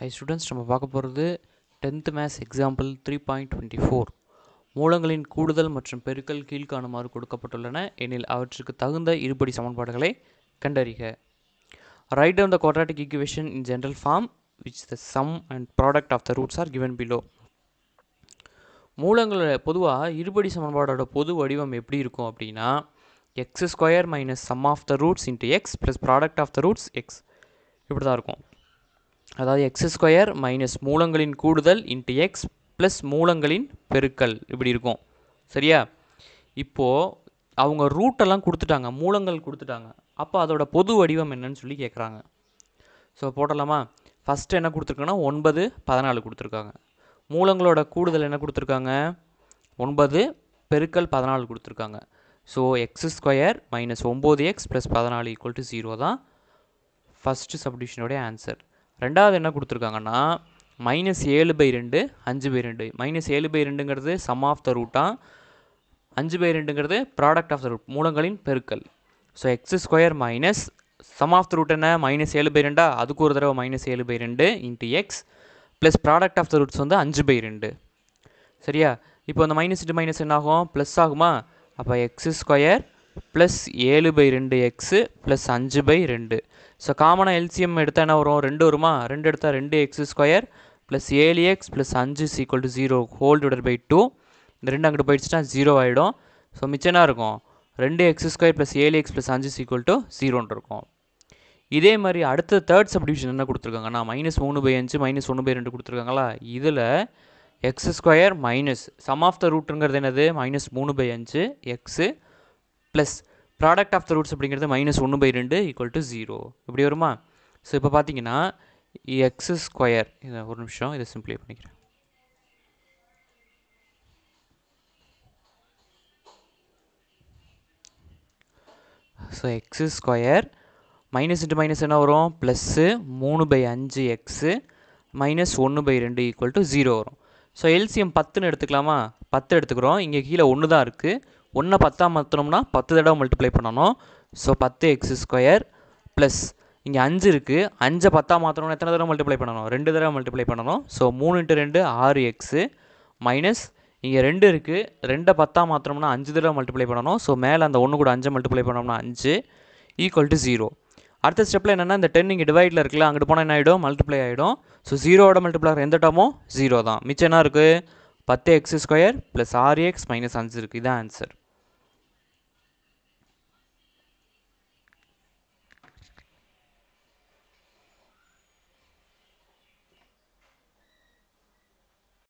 high students நம்ம பார்க்க போகிறது tenth maths example three point twenty four மூலங்களின் கூடுதல் மற்றும் பெருக்கல் கீழ்காணுமாறு கொடுக்கப்பட்டுள்ளன எனில் அவற்றுக்கு தகுந்த இருபடி சமன்பாடுகளை கண்டறிக write down the quadratic equation in general form which the sum and product of the roots are given below மூலங்களோட பொதுவாக இருபடி சமன்பாடோட பொது வடிவம் எப்படி இருக்கும் அப்படின்னா X square minus sum of the roots into X plus product of the roots X இப்படி தான் இருக்கும் அதாவது எக்ஸ் ஸ்கொயர் மைனஸ் மூலங்களின் கூடுதல் இன்ட்டு எக்ஸ் ப்ளஸ் மூலங்களின் பெருக்கல் இப்படி இருக்கும் சரியா இப்போது அவங்க ரூட்டெல்லாம் கொடுத்துட்டாங்க மூலங்கள் கொடுத்துட்டாங்க அப்போ அதோட பொது வடிவம் என்னன்னு சொல்லி கேட்குறாங்க ஸோ போடலாமா ஃபஸ்ட்டு என்ன கொடுத்துருக்காங்கன்னா ஒன்பது பதினாலு கொடுத்துருக்காங்க மூலங்களோட கூடுதல் என்ன கொடுத்துருக்காங்க ஒன்பது பெருக்கல் பதினாலு கொடுத்துருக்காங்க ஸோ எக்ஸ் ஸ்கொயர் மைனஸ் ஒம்பது எக்ஸ் ப்ளஸ் பதினாலு ஈக்குவல் டு ஜீரோ தான் ஃபஸ்ட்டு சப்டிஷனோடைய ஆன்சர் ரெண்டாவது என்ன கொடுத்துருக்காங்கன்னா மைனஸ் ஏழு பை ரெண்டு அஞ்சு பை ரெண்டு மைனஸ் ஏழு பை ரெண்டுங்கிறது சம் ஆஃப் த ரூட்டாக அஞ்சு பை ரெண்டுங்கிறது ப்ராடக்ட் ஆஃப் த ரூட் மூலங்களின் பெருக்கல் so X square minus sum of the root என்ன மைனஸ் ஏழு பை ரெண்டா அதுக்கு ஒரு தடவை மைனஸ் ஏழு பை ரெண்டு into X plus product of the roots வந்து அஞ்சு பை ரெண்டு சரியா இப்போ அந்த மைனஸ் இன்ட்டு மைனஸ் என்ன ஆகும் ப்ளஸ் ஆகுமா அப்போ எக்ஸ் ஸ்கொயர் ப்ளஸ் ஏழு பை ரெண்டு எக்ஸு ப்ளஸ் அஞ்சு பை ரெண்டு ஸோ காமனாக எல்சிஎம் எடுத்தால் என்ன வரும் ரெண்டு வருமா ரெண்டு எடுத்தால் ரெண்டு எக்ஸ் ஸ்கொயர் ப்ளஸ் ஏழு எக்ஸ் ப்ளஸ் அஞ்சு is equal to zero whole divide by two இந்த ரெண்டு அங்கிட்டு போயிடுச்சுன்னா ஜீரோ ஆகிடும் ஸோ மிச்சனாக இருக்கும் ரெண்டு எக்ஸ் ஸ்கொயர் ப்ளஸ் ஏழு எக்ஸ் ப்ளஸ் அஞ்சு ஈக்குவல் டு ஜீரோன்னு இருக்கும் இதே மாதிரி அடுத்த தேர்ட் சப்டிவிஷன் என்ன கொடுத்துருக்காங்கன்னா மைனஸ் மூணு பை அஞ்சு மைனஸ் ஒன்று பை ரெண்டு கொடுத்துருக்காங்களா இதில் X square minus sum of the ரூட்டுங்கிறது என்னது மைனஸ் மூணு பை அஞ்சு X plus product of the roots அப்படிங்கிறது மைனஸ் ஒன்று பை ரெண்டு ஈக்குவல் டு ஜீரோ இப்படி வருமா ஸோ இப்போ பார்த்தீங்கன்னா எக்ஸ் ஸ்கொயர் இதை ஒரு நிமிஷம் இதை சிம்பிளை பண்ணிக்கிறேன் so X square minus into minus என்ன வரும் ப்ளஸ்ஸு மூணு பை அஞ்சு எக்ஸு மைனஸ் ஒன்று பை ரெண்டு ஈக்குவல் டு ஜீரோ வரும் ஸோ எல்சிஎம் பத்துன்னு எடுத்துக்கலாமா பத்து எடுத்துக்கிறோம் இங்கே கீழே ஒன்று தான் இருக்குது ஒன்றை பத்தாக மாற்றணும்னா பத்து தடவை மல்டிப்ளை பண்ணணும் ஸோ பத்து எக்ஸ் ஸ்கொயர் ப்ளஸ் இங்கே அஞ்சு இருக்குது அஞ்சை பத்தாக மாற்றணும்னா எத்தனை தடவை மல்டிப்ளை பண்ணணும் ரெண்டு தடவை மல்டிப்ளை பண்ணணும் ஸோ மூணு இன்ட்டு ரெண்டு ஆறு எக்ஸு மைனஸ் இங்கே ரெண்டு இருக்குது ரெண்டை பத்தாக மாற்றணும்னா அஞ்சு தடவை மல்டிப்ளை பண்ணணும் ஸோ மேலே அந்த ஒன்று கூட அஞ்சு மல்டிப்ளை பண்ணோம்னா அஞ்சு ஈக்குவல் டு ஜீரோ அடுத்த ஸ்டெப்பில் என்னென்னா இந்த டென் இங்கே டிவைடில் இருக்குல்ல அங்கிட்டு போனால் என்ன ஆகிடும் மல்டிப்ளை ஆகிடும் ஸோ ஜீரோட மல்டிப்ளை எந்த டமோ ஜீரோ தான் மிச்சம் என்ன இருக்குது பத்து எக்ஸ் ஸ்கொயர் ப்ளஸ் ஆறு எக்ஸ் மைனஸ் அஞ்சு இருக்குது இதான் ஆன்சர்